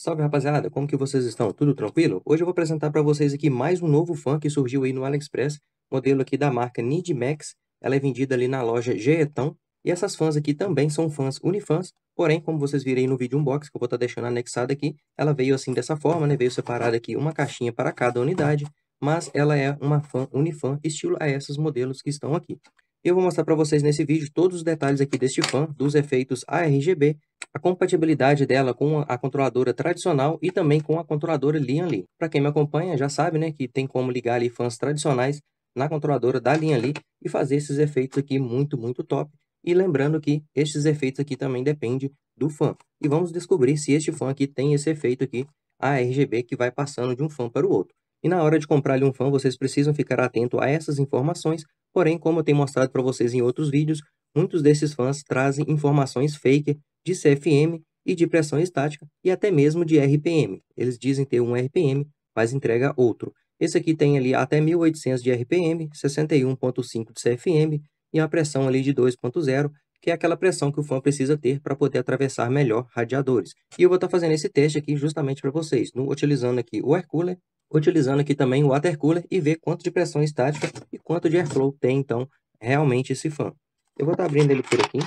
Salve rapaziada, como que vocês estão? Tudo tranquilo? Hoje eu vou apresentar para vocês aqui mais um novo fã que surgiu aí no AliExpress, modelo aqui da marca Nidmax, ela é vendida ali na loja Geetão, e essas fãs aqui também são fãs Unifãs, porém, como vocês viram aí no vídeo unbox, que eu vou estar tá deixando anexado aqui, ela veio assim dessa forma, né, veio separada aqui uma caixinha para cada unidade, mas ela é uma fã Unifã estilo a esses modelos que estão aqui. Eu vou mostrar para vocês nesse vídeo todos os detalhes aqui deste fã, dos efeitos ARGB a compatibilidade dela com a controladora tradicional e também com a controladora Lianli. Para quem me acompanha já sabe né, que tem como ligar ali fãs tradicionais na controladora da Lianli e fazer esses efeitos aqui muito, muito top. E lembrando que estes efeitos aqui também dependem do fã. E vamos descobrir se este fã aqui tem esse efeito aqui ARGB que vai passando de um fã para o outro. E na hora de comprar um fã, vocês precisam ficar atento a essas informações, porém, como eu tenho mostrado para vocês em outros vídeos, muitos desses fãs trazem informações fake de CFM e de pressão estática e até mesmo de RPM. Eles dizem ter um RPM, mas entrega outro. Esse aqui tem ali até 1800 de RPM, 61.5 de CFM e uma pressão ali de 2.0, que é aquela pressão que o fã precisa ter para poder atravessar melhor radiadores. E eu vou estar tá fazendo esse teste aqui justamente para vocês, no, utilizando aqui o air cooler, utilizando aqui também o water cooler e ver quanto de pressão estática e quanto de airflow tem então realmente esse fã. Eu vou estar tá abrindo ele por aqui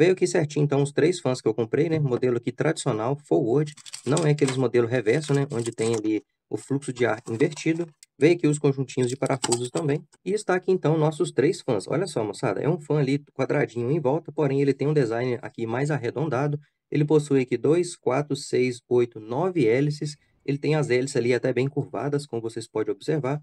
Veio aqui certinho, então, os três fãs que eu comprei, né? Modelo aqui tradicional, forward, não é aqueles modelo reverso, né? Onde tem ali o fluxo de ar invertido. Veio aqui os conjuntinhos de parafusos também. E está aqui, então, nossos três fãs. Olha só, moçada, é um fã ali quadradinho em volta, porém ele tem um design aqui mais arredondado. Ele possui aqui 2, 4, 6, 8, 9 hélices. Ele tem as hélices ali até bem curvadas, como vocês podem observar.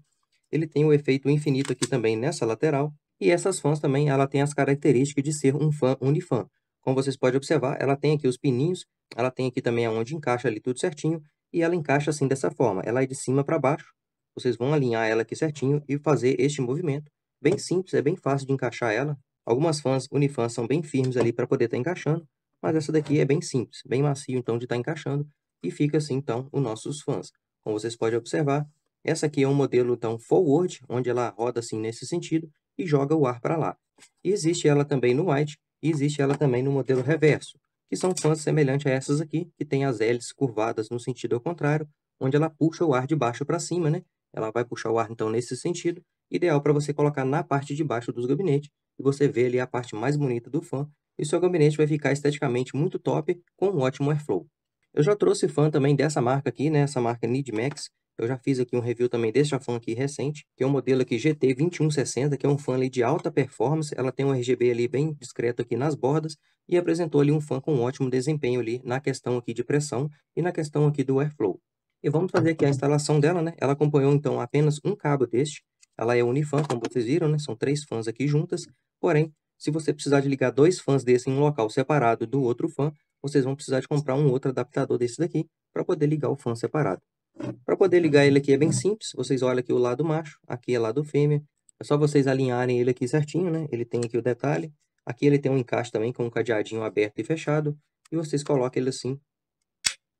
Ele tem o um efeito infinito aqui também nessa lateral. E essas fãs também, ela tem as características de ser um fã unifã. Como vocês podem observar, ela tem aqui os pininhos, ela tem aqui também aonde encaixa ali tudo certinho, e ela encaixa assim dessa forma. Ela é de cima para baixo, vocês vão alinhar ela aqui certinho e fazer este movimento. Bem simples, é bem fácil de encaixar ela. Algumas fãs unifãs são bem firmes ali para poder estar tá encaixando, mas essa daqui é bem simples, bem macio então de estar tá encaixando, e fica assim então os nossos fãs. Como vocês podem observar, essa aqui é um modelo então forward, onde ela roda assim nesse sentido, e joga o ar para lá. E existe ela também no white e existe ela também no modelo reverso, que são fãs semelhantes a essas aqui, que tem as hélices curvadas no sentido ao contrário, onde ela puxa o ar de baixo para cima, né? Ela vai puxar o ar, então, nesse sentido, ideal para você colocar na parte de baixo dos gabinetes, e você vê ali a parte mais bonita do fã, e seu gabinete vai ficar esteticamente muito top, com um ótimo airflow. Eu já trouxe fã também dessa marca aqui, né? Essa marca Nidmax, eu já fiz aqui um review também desse Jafan aqui recente, que é um modelo aqui GT2160, que é um fan ali de alta performance. Ela tem um RGB ali bem discreto aqui nas bordas e apresentou ali um fan com um ótimo desempenho ali na questão aqui de pressão e na questão aqui do airflow. E vamos fazer aqui a instalação dela, né? Ela acompanhou então apenas um cabo deste. Ela é unifan, como vocês viram, né? São três fãs aqui juntas. Porém, se você precisar de ligar dois fãs desse em um local separado do outro fã, vocês vão precisar de comprar um outro adaptador desse daqui para poder ligar o fã separado. Para poder ligar ele aqui é bem simples, vocês olham aqui o lado macho, aqui é lado fêmea, é só vocês alinharem ele aqui certinho, né? Ele tem aqui o detalhe, aqui ele tem um encaixe também com um cadeadinho aberto e fechado, e vocês colocam ele assim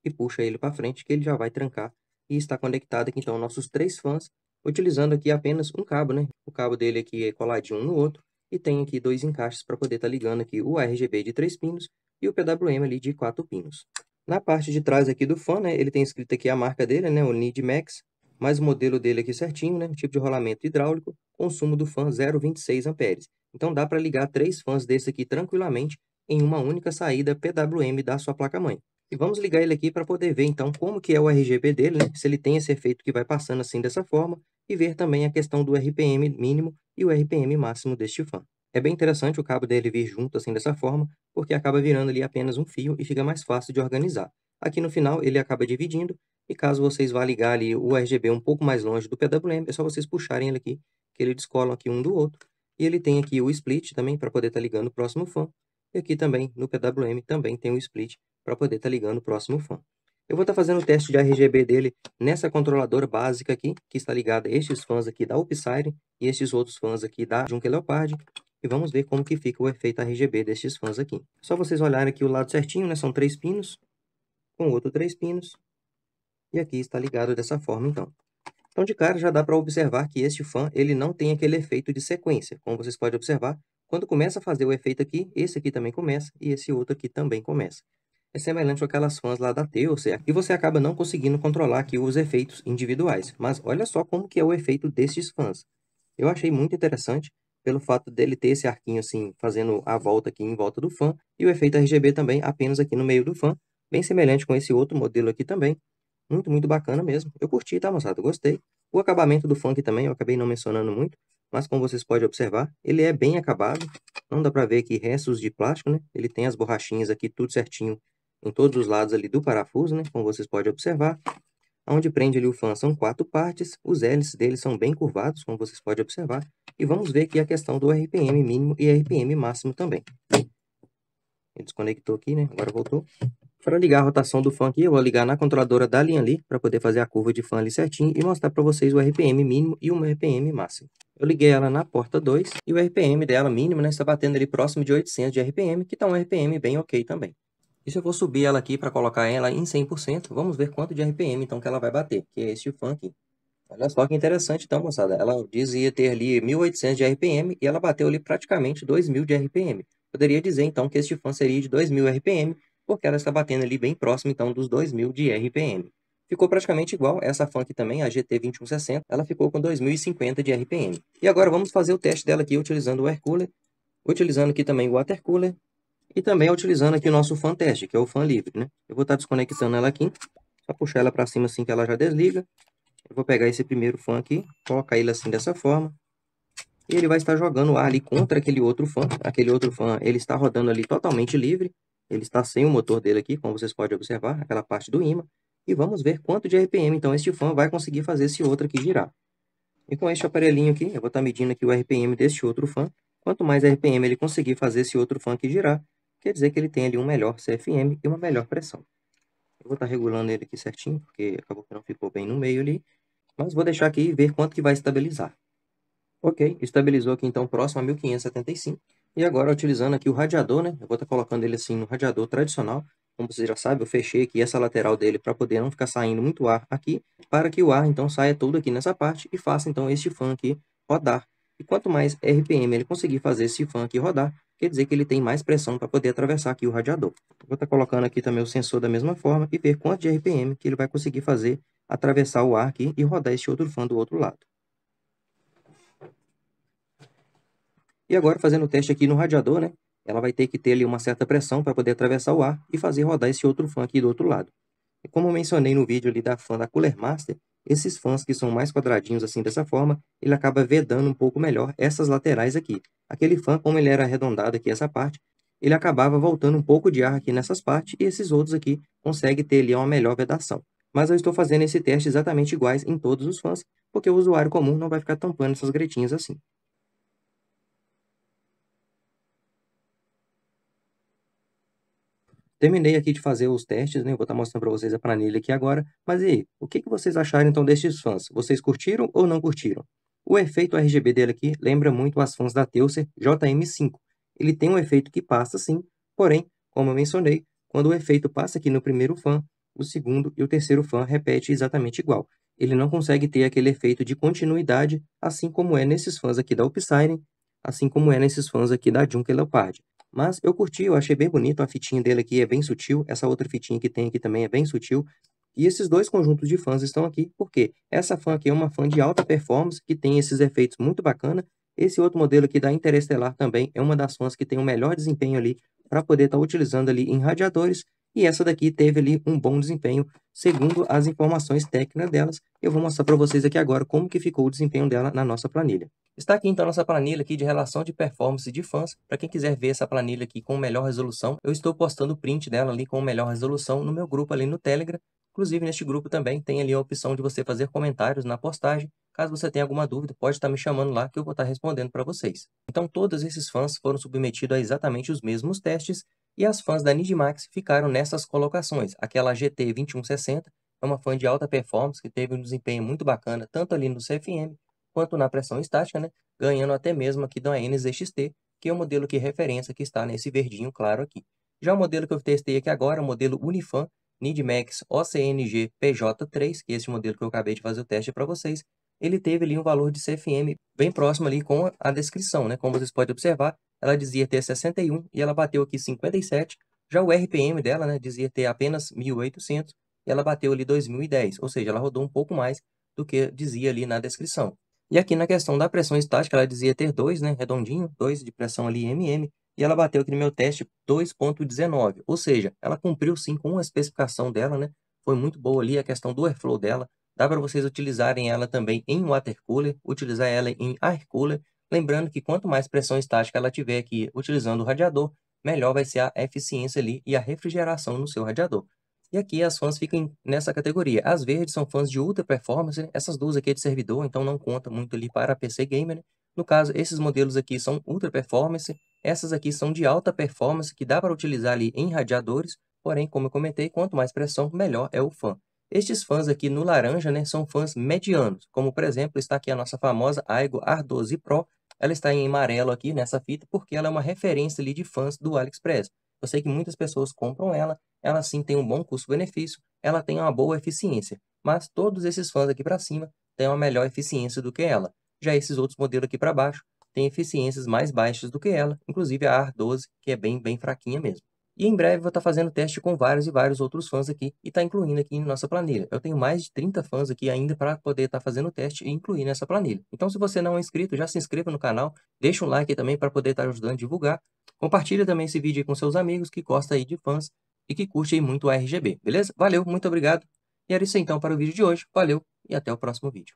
e puxa ele para frente, que ele já vai trancar e está conectado aqui então nossos três fãs, utilizando aqui apenas um cabo, né? O cabo dele aqui é coladinho um no outro, e tem aqui dois encaixes para poder estar tá ligando aqui o RGB de três pinos e o PWM ali de quatro pinos. Na parte de trás aqui do fan, né, ele tem escrito aqui a marca dele, né, o Need Max, mais o modelo dele aqui certinho, né, tipo de rolamento hidráulico, consumo do fan 0,26 amperes. Então dá para ligar três fãs desse aqui tranquilamente em uma única saída PWM da sua placa-mãe. E vamos ligar ele aqui para poder ver então como que é o RGB dele, né? se ele tem esse efeito que vai passando assim dessa forma, e ver também a questão do RPM mínimo e o RPM máximo deste fan. É bem interessante o cabo dele vir junto assim dessa forma, porque acaba virando ali apenas um fio e fica mais fácil de organizar. Aqui no final ele acaba dividindo, e caso vocês vá ligar ali o RGB um pouco mais longe do PWM, é só vocês puxarem ele aqui, que ele descola aqui um do outro. E ele tem aqui o split também para poder estar tá ligando o próximo fã. E aqui também, no PWM, também tem o split para poder estar tá ligando o próximo fã. Eu vou estar tá fazendo o teste de RGB dele nessa controladora básica aqui, que está ligada a estes fãs aqui da Upside e estes outros fãs aqui da Junker Leopard, e vamos ver como que fica o efeito RGB destes fãs aqui. Só vocês olharem aqui o lado certinho, né? São três pinos, com outro três pinos, e aqui está ligado dessa forma, então. Então, de cara, já dá para observar que este fã ele não tem aquele efeito de sequência. Como vocês podem observar, quando começa a fazer o efeito aqui, esse aqui também começa e esse outro aqui também começa. É semelhante aquelas fãs lá da Teosea, é. e você acaba não conseguindo controlar aqui os efeitos individuais. Mas olha só como que é o efeito destes fãs. Eu achei muito interessante, pelo fato dele ter esse arquinho assim, fazendo a volta aqui em volta do fã e o efeito RGB também apenas aqui no meio do fã bem semelhante com esse outro modelo aqui também. Muito, muito bacana mesmo. Eu curti, tá, moçada? gostei. O acabamento do funk também, eu acabei não mencionando muito, mas como vocês podem observar, ele é bem acabado. Não dá para ver aqui restos de plástico, né? Ele tem as borrachinhas aqui tudo certinho em todos os lados ali do parafuso, né? Como vocês podem observar onde prende ali o fã são quatro partes, os hélices deles são bem curvados, como vocês podem observar, e vamos ver aqui a questão do RPM mínimo e RPM máximo também. Ele desconectou aqui, né? Agora voltou. Para ligar a rotação do fã aqui, eu vou ligar na controladora da linha ali, para poder fazer a curva de fã ali certinho e mostrar para vocês o RPM mínimo e o RPM máximo. Eu liguei ela na porta 2 e o RPM dela mínimo né, está batendo ali próximo de 800 de RPM, que está um RPM bem ok também. E se eu for subir ela aqui para colocar ela em 100%, vamos ver quanto de RPM então que ela vai bater, que é este funk. Olha só que interessante então, moçada. Ela dizia ter ali 1.800 de RPM e ela bateu ali praticamente 2.000 de RPM. Poderia dizer então que este fã seria de 2.000 RPM, porque ela está batendo ali bem próximo então dos 2.000 de RPM. Ficou praticamente igual, essa funk também, a GT2160, ela ficou com 2050 de RPM. E agora vamos fazer o teste dela aqui utilizando o air cooler, utilizando aqui também o water cooler, e também utilizando aqui o nosso fan teste, que é o fan livre, né? Eu vou estar tá desconectando ela aqui, só puxar ela para cima assim que ela já desliga. Eu vou pegar esse primeiro fan aqui, colocar ele assim dessa forma. E ele vai estar jogando o ar ali contra aquele outro fan. Aquele outro fan, ele está rodando ali totalmente livre. Ele está sem o motor dele aqui, como vocês podem observar, aquela parte do imã. E vamos ver quanto de RPM, então, este fan vai conseguir fazer esse outro aqui girar. E com este aparelhinho aqui, eu vou estar tá medindo aqui o RPM deste outro fan. Quanto mais RPM ele conseguir fazer esse outro fan aqui girar, quer dizer que ele tem ali um melhor CFM e uma melhor pressão. Eu vou estar tá regulando ele aqui certinho, porque acabou que não ficou bem no meio ali, mas vou deixar aqui e ver quanto que vai estabilizar. Ok, estabilizou aqui então próximo a 1575. E agora utilizando aqui o radiador, né? Eu vou estar tá colocando ele assim no radiador tradicional. Como você já sabe, eu fechei aqui essa lateral dele para poder não ficar saindo muito ar aqui, para que o ar então saia todo aqui nessa parte e faça então este fan aqui rodar. E quanto mais RPM ele conseguir fazer esse fan aqui rodar, quer dizer que ele tem mais pressão para poder atravessar aqui o radiador. Vou estar tá colocando aqui também o sensor da mesma forma e ver quanto de RPM que ele vai conseguir fazer atravessar o ar aqui e rodar este outro fã do outro lado. E agora, fazendo o teste aqui no radiador, né? Ela vai ter que ter ali uma certa pressão para poder atravessar o ar e fazer rodar esse outro fã aqui do outro lado. E como eu mencionei no vídeo ali da fã da Cooler Master, esses fãs que são mais quadradinhos assim dessa forma, ele acaba vedando um pouco melhor essas laterais aqui. Aquele fã, como ele era arredondado aqui essa parte, ele acabava voltando um pouco de ar aqui nessas partes e esses outros aqui conseguem ter ali uma melhor vedação. Mas eu estou fazendo esse teste exatamente iguais em todos os fãs, porque o usuário comum não vai ficar tampando essas gretinhas assim. Terminei aqui de fazer os testes, né? Eu vou estar tá mostrando para vocês a planilha aqui agora. Mas e aí, o que, vocês acharam então destes fãs? Vocês curtiram ou não curtiram? O efeito RGB dele aqui lembra muito as fãs da Teuser JM5. Ele tem um efeito que passa sim, porém, como eu mencionei, quando o efeito passa aqui no primeiro fã, o segundo e o terceiro fã repete exatamente igual. Ele não consegue ter aquele efeito de continuidade, assim como é nesses fãs aqui da Upsiren, assim como é nesses fãs aqui da Junker Leopard. Mas eu curti, eu achei bem bonito. A fitinha dele aqui é bem sutil. Essa outra fitinha que tem aqui também é bem sutil. E esses dois conjuntos de fãs estão aqui porque essa fã aqui é uma fã de alta performance que tem esses efeitos muito bacana. Esse outro modelo aqui da Interestelar também é uma das fãs que tem o melhor desempenho ali para poder estar tá utilizando ali em radiadores. E essa daqui teve ali um bom desempenho segundo as informações técnicas delas. Eu vou mostrar para vocês aqui agora como que ficou o desempenho dela na nossa planilha. Está aqui então a nossa planilha aqui de relação de performance de fãs. Para quem quiser ver essa planilha aqui com melhor resolução, eu estou postando o print dela ali com melhor resolução no meu grupo ali no Telegram. Inclusive, neste grupo também tem ali a opção de você fazer comentários na postagem. Caso você tenha alguma dúvida, pode estar me chamando lá que eu vou estar respondendo para vocês. Então, todos esses fãs foram submetidos a exatamente os mesmos testes e as fãs da Nidmax ficaram nessas colocações. Aquela GT 2160 é uma fã de alta performance que teve um desempenho muito bacana tanto ali no CFM quanto na pressão estática, né? ganhando até mesmo aqui da NZXT, que é o modelo que referência que está nesse verdinho claro aqui. Já o modelo que eu testei aqui agora, é o modelo Unifan Nidmax OCNG PJ3, que é esse modelo que eu acabei de fazer o teste para vocês, ele teve ali um valor de CFM bem próximo ali com a descrição, né? Como vocês podem observar, ela dizia ter 61 e ela bateu aqui 57. Já o RPM dela, né, dizia ter apenas 1.800 e ela bateu ali 2.010, ou seja, ela rodou um pouco mais do que dizia ali na descrição. E aqui na questão da pressão estática, ela dizia ter 2, né, redondinho, 2 de pressão ali mm, e ela bateu aqui no meu teste 2.19, ou seja, ela cumpriu sim com a especificação dela, né, foi muito boa ali a questão do airflow dela, dá para vocês utilizarem ela também em water cooler, utilizar ela em air cooler, Lembrando que quanto mais pressão estática ela tiver aqui utilizando o radiador, melhor vai ser a eficiência ali e a refrigeração no seu radiador. E aqui as fãs ficam nessa categoria. As verdes são fãs de ultra performance, né? essas duas aqui é de servidor, então não conta muito ali para PC Gamer. Né? No caso, esses modelos aqui são ultra performance, essas aqui são de alta performance, que dá para utilizar ali em radiadores, porém, como eu comentei, quanto mais pressão, melhor é o fã. Estes fãs aqui no laranja né, são fãs medianos, como por exemplo está aqui a nossa famosa Aigo R12 Pro, ela está em amarelo aqui nessa fita porque ela é uma referência ali de fãs do AliExpress. Eu sei que muitas pessoas compram ela, ela sim tem um bom custo-benefício, ela tem uma boa eficiência, mas todos esses fãs aqui para cima têm uma melhor eficiência do que ela. Já esses outros modelos aqui para baixo têm eficiências mais baixas do que ela, inclusive a AR-12, que é bem, bem fraquinha mesmo. E em breve vou estar fazendo teste com vários e vários outros fãs aqui e tá incluindo aqui em nossa planilha. Eu tenho mais de 30 fãs aqui ainda para poder estar tá fazendo teste e incluir nessa planilha. Então se você não é inscrito, já se inscreva no canal, deixa um like também para poder estar tá ajudando a divulgar. Compartilha também esse vídeo com seus amigos que gostam aí de fãs e que curtem muito o RGB, beleza? Valeu, muito obrigado. E era isso então para o vídeo de hoje. Valeu e até o próximo vídeo.